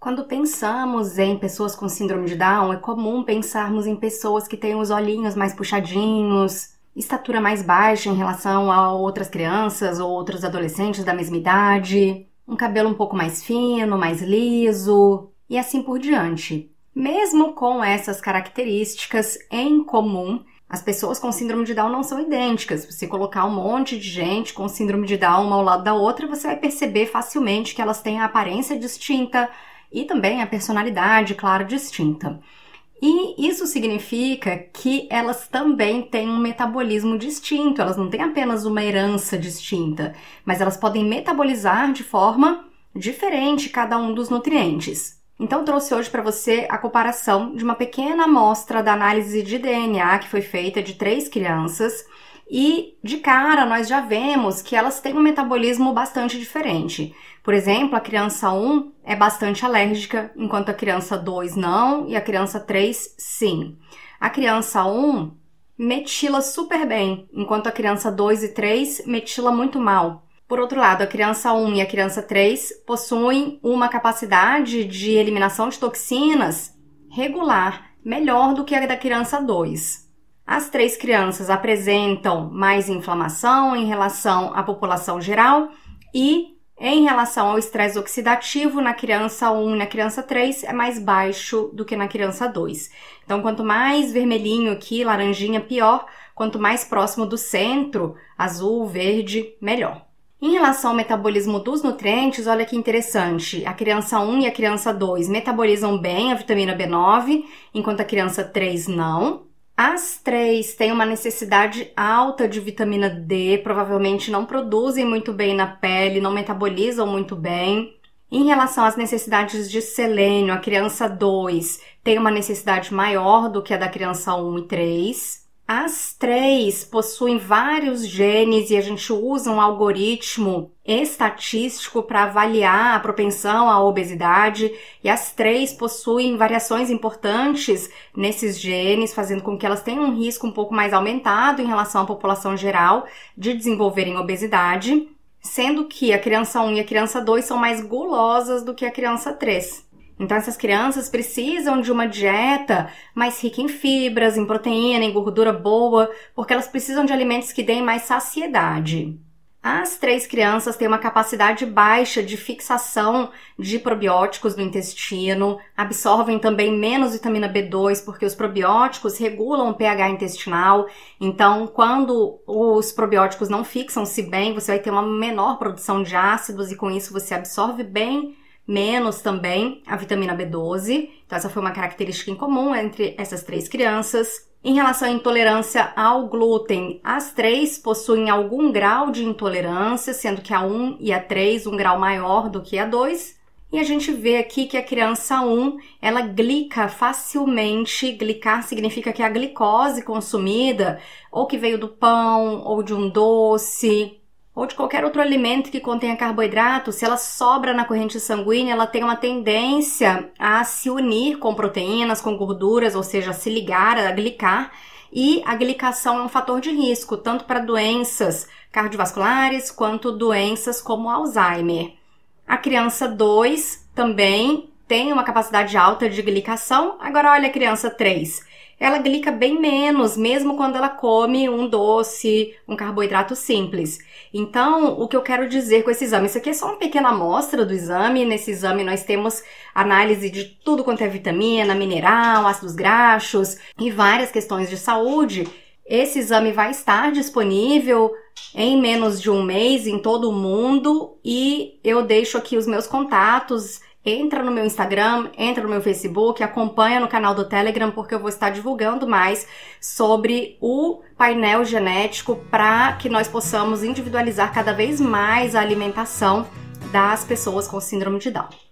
Quando pensamos em pessoas com síndrome de Down, é comum pensarmos em pessoas que têm os olhinhos mais puxadinhos, estatura mais baixa em relação a outras crianças ou outros adolescentes da mesma idade, um cabelo um pouco mais fino, mais liso e assim por diante. Mesmo com essas características em comum, as pessoas com síndrome de Down não são idênticas. Você colocar um monte de gente com síndrome de Down uma ao lado da outra, você vai perceber facilmente que elas têm a aparência distinta, e também a personalidade, claro, distinta. E isso significa que elas também têm um metabolismo distinto, elas não têm apenas uma herança distinta, mas elas podem metabolizar de forma diferente cada um dos nutrientes. Então, trouxe hoje para você a comparação de uma pequena amostra da análise de DNA que foi feita de três crianças. E de cara nós já vemos que elas têm um metabolismo bastante diferente. Por exemplo, a criança 1 é bastante alérgica, enquanto a criança 2 não e a criança 3 sim. A criança 1 metila super bem, enquanto a criança 2 e 3 metila muito mal. Por outro lado, a criança 1 e a criança 3 possuem uma capacidade de eliminação de toxinas regular, melhor do que a da criança 2. As três crianças apresentam mais inflamação em relação à população geral e em relação ao estresse oxidativo, na criança 1 e na criança 3 é mais baixo do que na criança 2. Então, quanto mais vermelhinho aqui, laranjinha, pior. Quanto mais próximo do centro, azul, verde, melhor. Em relação ao metabolismo dos nutrientes, olha que interessante. A criança 1 e a criança 2 metabolizam bem a vitamina B9, enquanto a criança 3 não. As três têm uma necessidade alta de vitamina D, provavelmente não produzem muito bem na pele, não metabolizam muito bem. Em relação às necessidades de selênio, a criança 2 tem uma necessidade maior do que a da criança 1 e 3. As três possuem vários genes e a gente usa um algoritmo estatístico para avaliar a propensão à obesidade, e as três possuem variações importantes nesses genes, fazendo com que elas tenham um risco um pouco mais aumentado em relação à população geral de desenvolverem obesidade, sendo que a criança 1 e a criança 2 são mais gulosas do que a criança 3. Então essas crianças precisam de uma dieta mais rica em fibras, em proteína, em gordura boa, porque elas precisam de alimentos que deem mais saciedade. As três crianças têm uma capacidade baixa de fixação de probióticos no intestino, absorvem também menos vitamina B2, porque os probióticos regulam o pH intestinal. Então, quando os probióticos não fixam-se bem, você vai ter uma menor produção de ácidos e com isso você absorve bem menos também a vitamina B12. Então, essa foi uma característica em comum entre essas três crianças. Em relação à intolerância ao glúten, as três possuem algum grau de intolerância, sendo que a 1 e a 3 um grau maior do que a 2. E a gente vê aqui que a criança 1, ela glica facilmente. Glicar significa que a glicose consumida, ou que veio do pão, ou de um doce, ou de qualquer outro alimento que contenha carboidrato, se ela sobra na corrente sanguínea, ela tem uma tendência a se unir com proteínas, com gorduras, ou seja, a se ligar, a glicar. E a glicação é um fator de risco, tanto para doenças cardiovasculares quanto doenças como Alzheimer. A criança 2 também tem uma capacidade alta de glicação. Agora, olha a criança 3. Ela glica bem menos, mesmo quando ela come um doce, um carboidrato simples. Então, o que eu quero dizer com esse exame? Isso aqui é só uma pequena amostra do exame. Nesse exame, nós temos análise de tudo quanto é vitamina, mineral, ácidos graxos e várias questões de saúde. Esse exame vai estar disponível em menos de um mês em todo o mundo e eu deixo aqui os meus contatos entra no meu Instagram, entra no meu Facebook, acompanha no canal do Telegram, porque eu vou estar divulgando mais sobre o painel genético para que nós possamos individualizar cada vez mais a alimentação das pessoas com síndrome de Down.